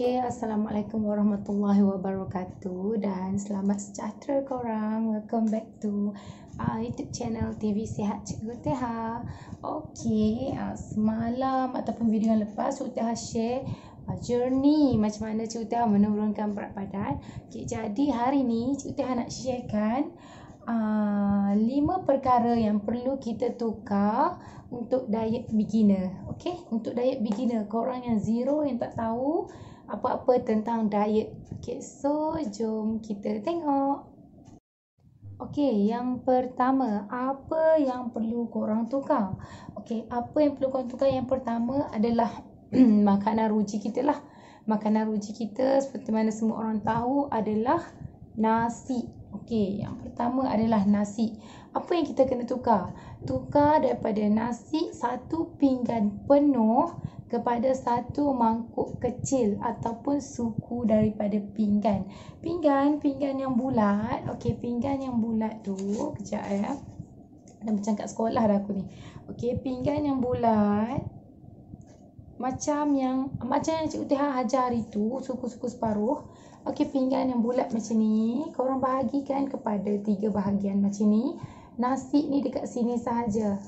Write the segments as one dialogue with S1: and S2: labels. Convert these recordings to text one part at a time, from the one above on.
S1: Okay, Assalamualaikum warahmatullahi wabarakatuh dan selamat sejahtera korang. Welcome back to uh, YouTube channel TV Sihat Cik Teha. Okay, uh, semalam ataupun video yang lepas, Cik Teha share uh, journey macam mana Cik Teha menurunkan berat badan. Okay, jadi hari ni Cik Teha nak sharekan uh, lima uh, perkara yang perlu kita tukar untuk diet beginner. Okay, untuk diet beginner, korang yang zero yang tak tahu, apa-apa tentang diet. Okay, so jom kita tengok. Okay, yang pertama, apa yang perlu korang tukar? Okay, apa yang perlu korang tukar? Yang pertama adalah makanan ruji kita lah. Makanan ruji kita seperti mana semua orang tahu adalah nasi. Okey, yang pertama adalah nasi. Apa yang kita kena tukar? Tukar daripada nasi satu pinggan penuh kepada satu mangkuk kecil ataupun suku daripada pinggan. Pinggan, pinggan yang bulat. Okey, pinggan yang bulat tu. Kejap ya. Dah macam kat sekolah dah aku ni. Okey, pinggan yang bulat. Macam yang, macam yang Cik Utiha ajar itu, suku-suku separuh. Okey, pinggan yang bulat macam ni. Korang bahagikan kepada tiga bahagian macam ni. Nasi ni dekat sini sahaja.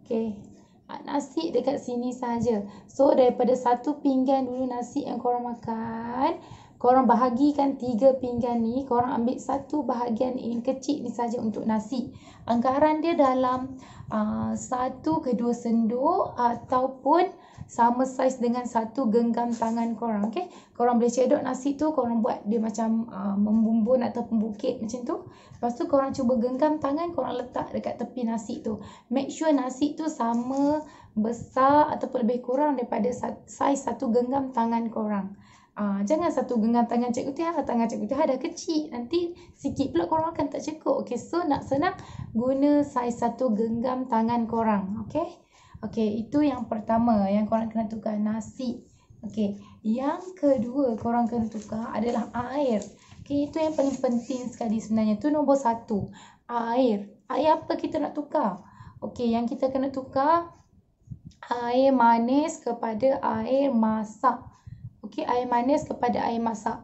S1: Okey. Ah, nasi dekat sini saja. So daripada satu pinggan dulu nasi yang korang makan, korang bahagikan tiga pinggan ni, korang ambil satu bahagian yang kecil ni saja untuk nasi. Anggaran dia dalam uh, satu ke dua senduk ataupun sama saiz dengan satu genggam tangan korang. Okay? Korang boleh cedok nasi tu, korang buat dia macam uh, membumbun atau pembukit macam tu. Lepas tu korang cuba genggam tangan, korang letak dekat tepi nasi tu. Make sure nasi tu sama besar ataupun lebih kurang daripada saiz satu genggam tangan korang. Uh, jangan satu genggam tangan cikgu tiha, tangan cikgu tiha dah kecil. Nanti sikit pula korang akan tak cukup. Okay, so nak senang, guna saiz satu genggam tangan korang. Okay? Okey, itu yang pertama yang korang kena tukar nasi. Okey, yang kedua korang kena tukar adalah air. Okey, itu yang paling penting sekali sebenarnya. tu nombor satu. Air. Air apa kita nak tukar? Okey, yang kita kena tukar air manis kepada air masak. Okey, air manis kepada air masak.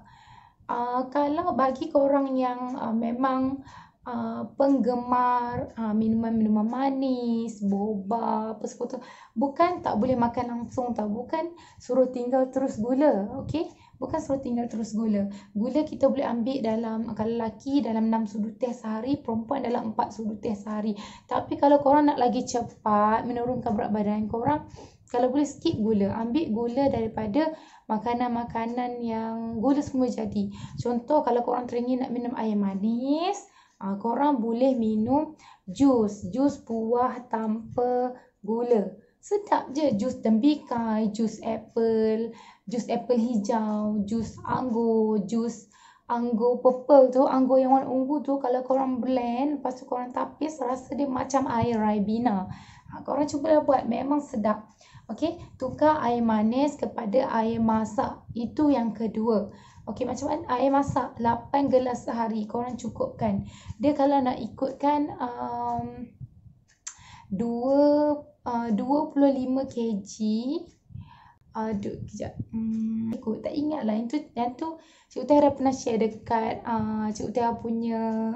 S1: Uh, kalau bagi korang yang uh, memang uh, penggemar uh, minuman-minuman manis, boba, apa semua tu. Bukan tak boleh makan langsung tau. Bukan suruh tinggal terus gula, okay? Bukan suruh tinggal terus gula. Gula kita boleh ambil dalam, kalau lelaki dalam 6 sudut teh sehari, perempuan dalam 4 sudut teh sehari. Tapi kalau korang nak lagi cepat menurunkan berat badan korang, kalau boleh skip gula. Ambil gula daripada makanan-makanan yang gula semua jadi. Contoh kalau korang teringin nak minum air manis, ha, korang boleh minum jus. Jus buah tanpa gula. Sedap je jus tembikai, jus apple, jus apple hijau, jus anggur, jus anggur purple tu, anggur yang warna ungu tu kalau korang blend, lepas tu korang tapis rasa dia macam air Ribena. Ha, korang cubalah buat, memang sedap. Okay, tukar air manis kepada air masak. Itu yang kedua. Okey macam mana air masak 8 gelas sehari korang cukupkan. Dia kalau nak ikutkan um, 2 uh, 25 kg aduh kejap hmm, aku tak ingat lah yang tu, yang tu Cik Utara pernah share dekat uh, Cik Utara punya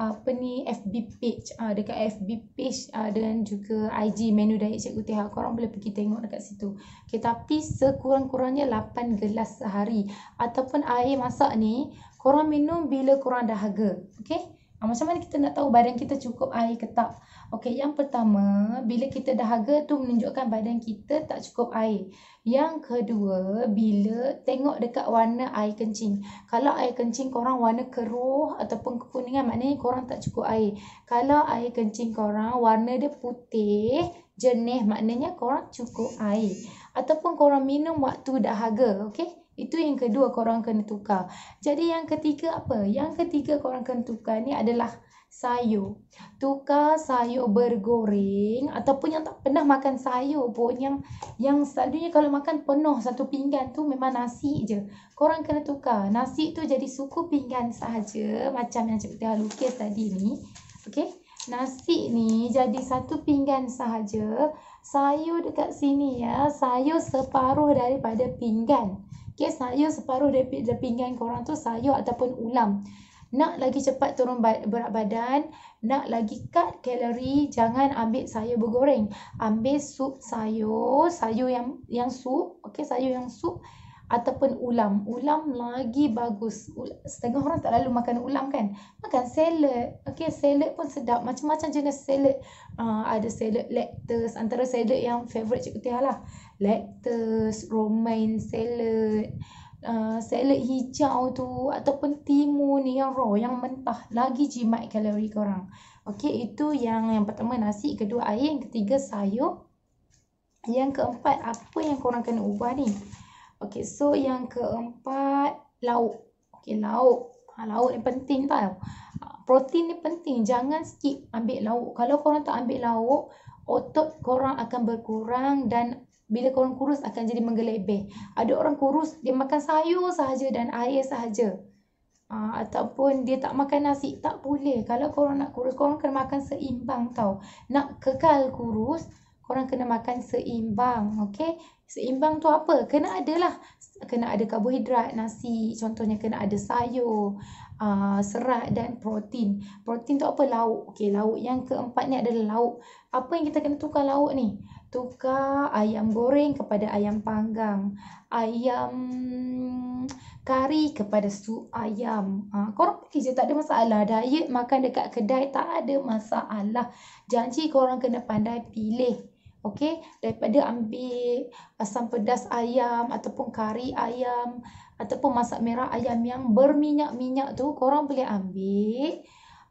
S1: apa ni FB page ah uh, dekat FB page ah uh, dan juga IG menu diet Cikgu Tiha. Korang boleh pergi tengok dekat situ. Okay, tapi sekurang-kurangnya 8 gelas sehari ataupun air masak ni korang minum bila korang dah haga. Okay? Ah, macam mana kita nak tahu badan kita cukup air ke tak? Okey, yang pertama, bila kita dahaga tu menunjukkan badan kita tak cukup air. Yang kedua, bila tengok dekat warna air kencing. Kalau air kencing korang warna keruh ataupun kekuningan, maknanya korang tak cukup air. Kalau air kencing korang warna dia putih, jernih, maknanya korang cukup air. Ataupun korang minum waktu dahaga, okey? Itu yang kedua korang kena tukar. Jadi yang ketiga apa? Yang ketiga korang kena tukar ni adalah sayur. Tukar sayur bergoreng ataupun yang tak pernah makan sayur pun yang yang selalunya kalau makan penuh satu pinggan tu memang nasi je. Korang kena tukar. Nasi tu jadi suku pinggan sahaja macam yang cikgu dah lukis tadi ni. Okey. Nasi ni jadi satu pinggan sahaja. Sayur dekat sini ya. Sayur separuh daripada pinggan. Okay, sayur separuh daripada pinggan korang tu sayur ataupun ulam. Nak lagi cepat turun berat badan, nak lagi cut kalori, jangan ambil sayur bergoreng. Ambil sup sayur, sayur yang yang sup, okay, sayur yang sup ataupun ulam. Ulam lagi bagus. Setengah orang tak lalu makan ulam kan? Makan salad. okey salad pun sedap. Macam-macam jenis salad. Uh, ada salad lettuce. Antara salad yang favourite Cik Kutia lah. Lettuce, romaine salad. Uh, salad hijau tu. Ataupun timun yang raw, yang mentah. Lagi jimat kalori korang. Okey itu yang yang pertama nasi. Kedua air. Yang ketiga sayur. Yang keempat, apa yang korang kena ubah ni? Okey, so yang keempat, lauk. Okey, lauk. Ha, lauk ni penting tau. Ha, protein ni penting. Jangan skip ambil lauk. Kalau korang tak ambil lauk, otot korang akan berkurang dan bila korang kurus akan jadi menggelebeh. Ada orang kurus, dia makan sayur sahaja dan air sahaja. Ha, ataupun dia tak makan nasi, tak boleh. Kalau korang nak kurus, korang kena makan seimbang tau. Nak kekal kurus, korang kena makan seimbang. Okey? Seimbang tu apa? Kena ada lah. Kena ada karbohidrat, nasi. Contohnya kena ada sayur, uh, serat dan protein. Protein tu apa? Lauk. Okey, lauk yang keempat ni adalah lauk. Apa yang kita kena tukar lauk ni? Tukar ayam goreng kepada ayam panggang. Ayam kari kepada su ayam. Ha, korang pergi je tak ada masalah. Diet makan dekat kedai tak ada masalah. Janji korang kena pandai pilih. Okey, daripada ambil asam uh, pedas ayam ataupun kari ayam ataupun masak merah ayam yang berminyak-minyak tu, korang boleh ambil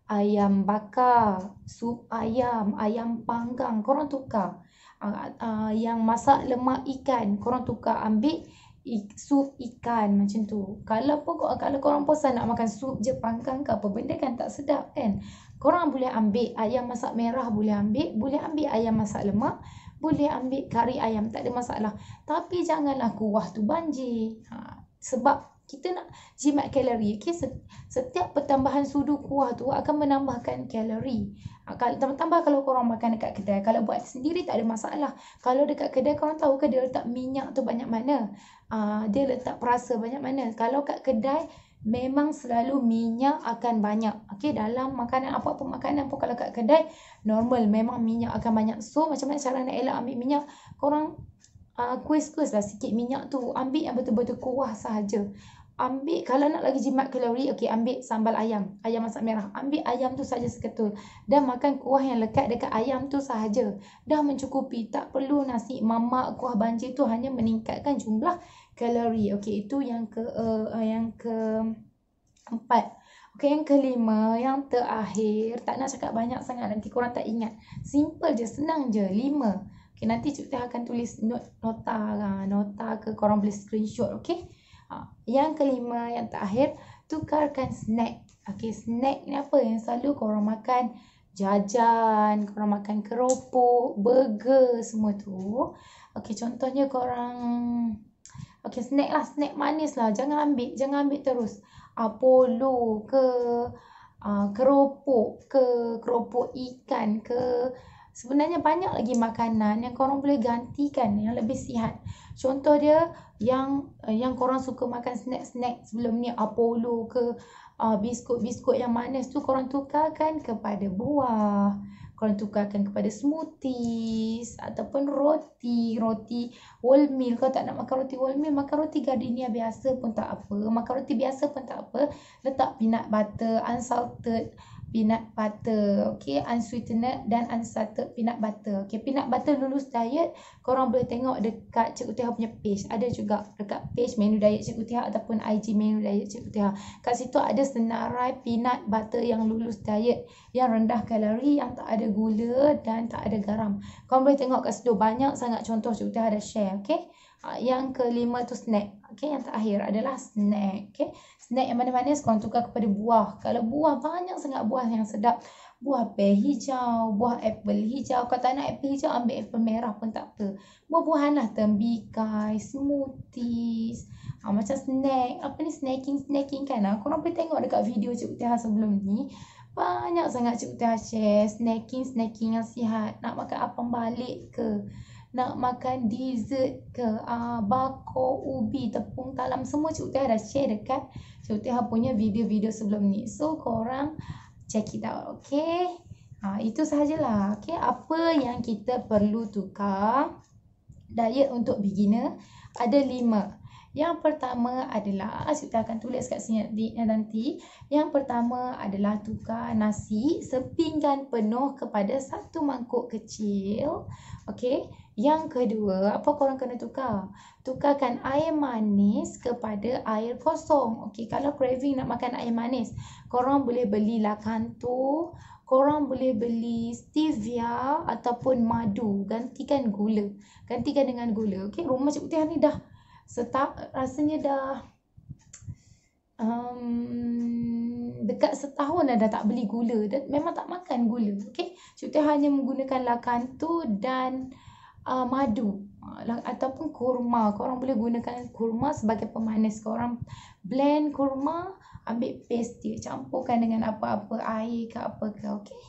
S1: ayam bakar, sup ayam, ayam panggang, korang tukar. Uh, uh, yang masak lemak ikan, korang tukar ambil ik, sup ikan macam tu. Kalau pun kalau korang pun nak makan sup je panggang ke apa benda kan tak sedap kan. Korang boleh ambil ayam masak merah boleh ambil, boleh ambil ayam masak lemak, boleh ambil kari ayam tak ada masalah tapi janganlah kuah tu banjir ha, sebab kita nak jimat kalori okay? setiap pertambahan sudu kuah tu akan menambahkan kalori ha, tambah, tambah kalau korang makan dekat kedai kalau buat sendiri tak ada masalah kalau dekat kedai korang tahu ke dia letak minyak tu banyak mana ha, dia letak perasa banyak mana kalau kat kedai memang selalu minyak akan banyak. Okey, dalam makanan apa-apa makanan pun kalau kat kedai normal memang minyak akan banyak. So macam mana cara nak elak ambil minyak? Korang uh, kuis-kuis lah sikit minyak tu. Ambil yang betul-betul kuah sahaja. Ambil kalau nak lagi jimat kalori, okey ambil sambal ayam, ayam masak merah. Ambil ayam tu saja seketul dan makan kuah yang lekat dekat ayam tu sahaja. Dah mencukupi, tak perlu nasi mamak, kuah banjir tu hanya meningkatkan jumlah kalori. Okey, itu yang ke uh, yang ke empat. Okey, yang kelima, yang terakhir, tak nak cakap banyak sangat nanti korang tak ingat. Simple je, senang je. Lima. Okey, nanti Cik Teh akan tulis note, nota lah. Nota ke korang boleh screenshot, okey? Ha. Yang kelima, yang terakhir, tukarkan snack. Okey, snack ni apa yang selalu korang makan? Jajan, korang makan keropok, burger, semua tu. Okey, contohnya korang... Okay, snack lah. Snack manis lah. Jangan ambil. Jangan ambil terus. Apollo ke uh, keropok ke keropok ikan ke sebenarnya banyak lagi makanan yang korang boleh gantikan yang lebih sihat. Contoh dia yang uh, yang korang suka makan snack-snack sebelum ni Apollo ke uh, ah, biskut-biskut yang manis tu korang tukarkan kepada buah korang tukarkan kepada smoothies ataupun roti, roti wholemeal. Kalau tak nak makan roti wholemeal, makan roti gardenia biasa pun tak apa. Makan roti biasa pun tak apa. Letak peanut butter, unsalted, peanut butter okay, unsweetened dan unsalted peanut butter okay peanut butter lulus diet korang boleh tengok dekat cik Tiha punya page ada juga dekat page menu diet cik Tiha ataupun IG menu diet cik Tiha kat situ ada senarai peanut butter yang lulus diet yang rendah kalori yang tak ada gula dan tak ada garam korang boleh tengok kat situ banyak sangat contoh cik Tiha dah share okay? Ah, yang kelima tu snack Okay, yang terakhir adalah snack. Okay, snack yang mana manis korang tukar kepada buah. Kalau buah, banyak sangat buah yang sedap. Buah pear hijau, buah apple hijau. Kalau tak nak apple hijau, ambil apple merah pun tak apa. Buah-buahan lah, tembikai, smoothies. Ha, macam snack, apa ni snacking-snacking kan. Ha? Korang boleh tengok dekat video Cik Putihah sebelum ni. Banyak sangat Cik Putihah share snacking-snacking yang sihat. Nak makan apa balik ke? nak makan dessert ke uh, ah, bakor ubi tepung talam semua cik Utiha dah share dekat cik Utiha punya video-video sebelum ni so korang check it out okay ha, uh, itu sahajalah okay apa yang kita perlu tukar diet untuk beginner ada lima yang pertama adalah Cik Utiha akan tulis kat sini nanti Yang pertama adalah tukar nasi sepinggan penuh kepada satu mangkuk kecil Okay, yang kedua, apa korang kena tukar? Tukarkan air manis kepada air kosong. Okey, kalau craving nak makan air manis, korang boleh beli lakanto, korang boleh beli stevia ataupun madu. Gantikan gula. Gantikan dengan gula. Okey, rumah cik putih ni dah setak, rasanya dah um, dekat setahun dah, dah tak beli gula. Dan memang tak makan gula. Okey, cik hanya menggunakan lakanto dan uh, madu ah, lah, ataupun kurma. Kau orang boleh gunakan kurma sebagai pemanis. Kau orang blend kurma, ambil paste dia, campurkan dengan apa-apa air ke apa ke, okey?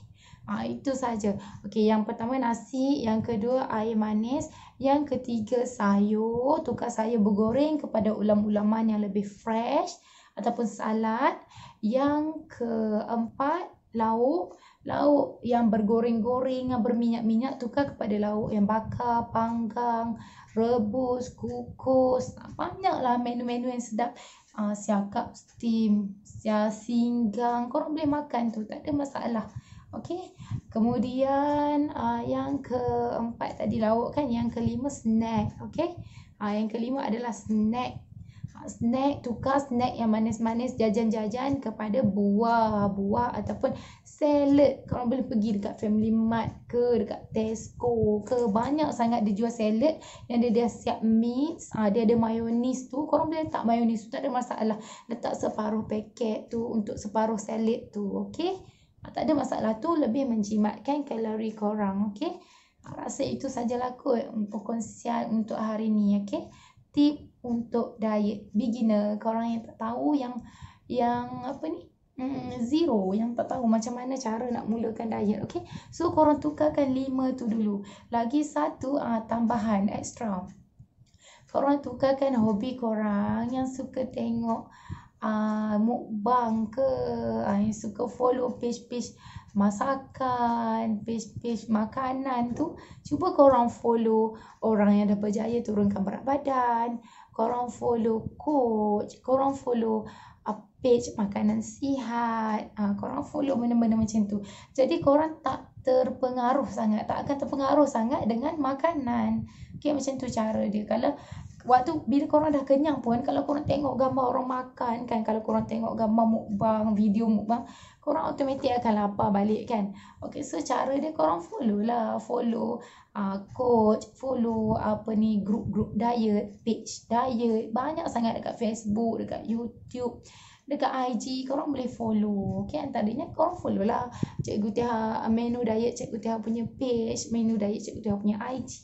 S1: Ha, itu saja. Okey, yang pertama nasi, yang kedua air manis, yang ketiga sayur, tukar sayur bergoreng kepada ulam-ulaman yang lebih fresh ataupun salad. Yang keempat lauk, lauk yang bergoreng-goreng yang berminyak-minyak tukar kepada lauk yang bakar, panggang, rebus, kukus. Ah, banyaklah menu-menu yang sedap. Uh, ah, siakap steam, sia singgang. Korang boleh makan tu. Tak ada masalah. Okey. Kemudian uh, yang keempat tadi lauk kan. Yang kelima snack. Okey. Uh, yang kelima adalah snack snack, tukar snack yang manis-manis, jajan-jajan kepada buah-buah ataupun salad. Kalau boleh pergi dekat Family Mart ke, dekat Tesco ke, banyak sangat dia jual salad yang dia dah siap mix. Ah, dia ada mayonis tu, korang boleh letak mayonis tu, tak ada masalah. Letak separuh paket tu untuk separuh salad tu, okey? Ah, tak ada masalah tu, lebih menjimatkan kalori korang, okey? Ah, rasa itu sajalah kot perkongsian untuk hari ni, okey? Tip untuk diet beginner korang yang tak tahu yang yang apa ni hmm, zero yang tak tahu macam mana cara nak mulakan diet okey so korang tukarkan lima tu dulu lagi satu uh, tambahan extra korang tukarkan hobi korang yang suka tengok uh, mukbang ke uh, yang suka follow page-page masakan, page-page makanan tu cuba korang follow orang yang dah berjaya turunkan berat badan korang follow coach, korang follow uh, page makanan sihat, uh, korang follow benda-benda macam tu. Jadi korang tak terpengaruh sangat, tak akan terpengaruh sangat dengan makanan. Okay, macam tu cara dia. Kalau waktu bila korang dah kenyang pun kalau korang tengok gambar orang makan kan kalau korang tengok gambar mukbang video mukbang korang automatik akan lapar balik kan Okay, so cara dia korang follow lah follow uh, coach follow apa ni group-group diet page diet banyak sangat dekat Facebook dekat YouTube dekat IG korang boleh follow okey antaranya korang follow lah cikgu Tiha menu diet cikgu Tiha punya page menu diet cikgu Tiha punya IG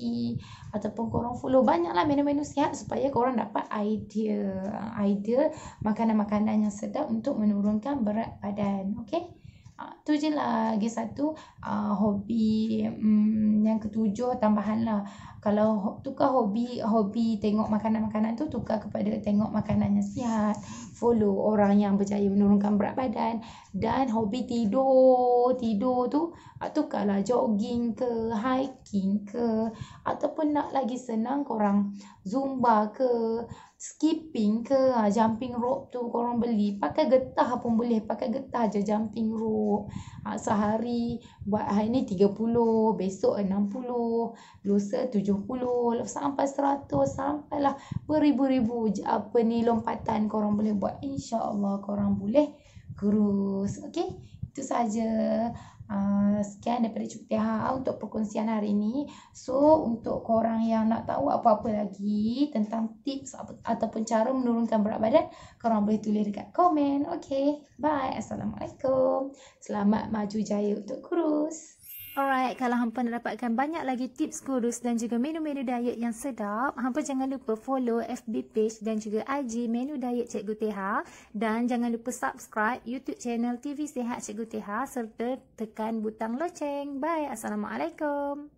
S1: ataupun korang follow banyaklah menu-menu sihat supaya korang dapat idea idea makanan-makanan yang sedap untuk menurunkan berat badan okey Ha, tu je lah lagi satu uh, hobi um, yang ketujuh tambahan lah. Kalau tukar hobi, hobi tengok makanan-makanan tu tukar kepada tengok makanan yang sihat. Follow orang yang berjaya menurunkan berat badan. Dan hobi tidur, tidur tu uh, ah, tukarlah jogging ke, hiking ke. Ataupun nak lagi senang korang zumba ke skipping ke ah, jumping rope tu korang beli pakai getah pun boleh pakai getah je jumping rope ha, sehari buat hari ni 30 besok 60 lusa 70 sampai 100 sampailah beribu-ribu apa ni lompatan korang boleh buat insyaAllah korang boleh kurus okey itu saja Ah, sekian daripada Cukti Ha untuk perkongsian hari ini. So, untuk korang yang nak tahu apa-apa lagi tentang tips ataupun cara menurunkan berat badan, korang boleh tulis dekat komen. Okay, bye. Assalamualaikum. Selamat maju jaya untuk kurus. Alright, kalau hampa nak dapatkan banyak lagi tips kurus dan juga menu-menu diet yang sedap, hampa jangan lupa follow FB page dan juga IG menu diet Cikgu Teha dan jangan lupa subscribe YouTube channel TV Sehat Cikgu Teha serta tekan butang loceng. Bye, Assalamualaikum.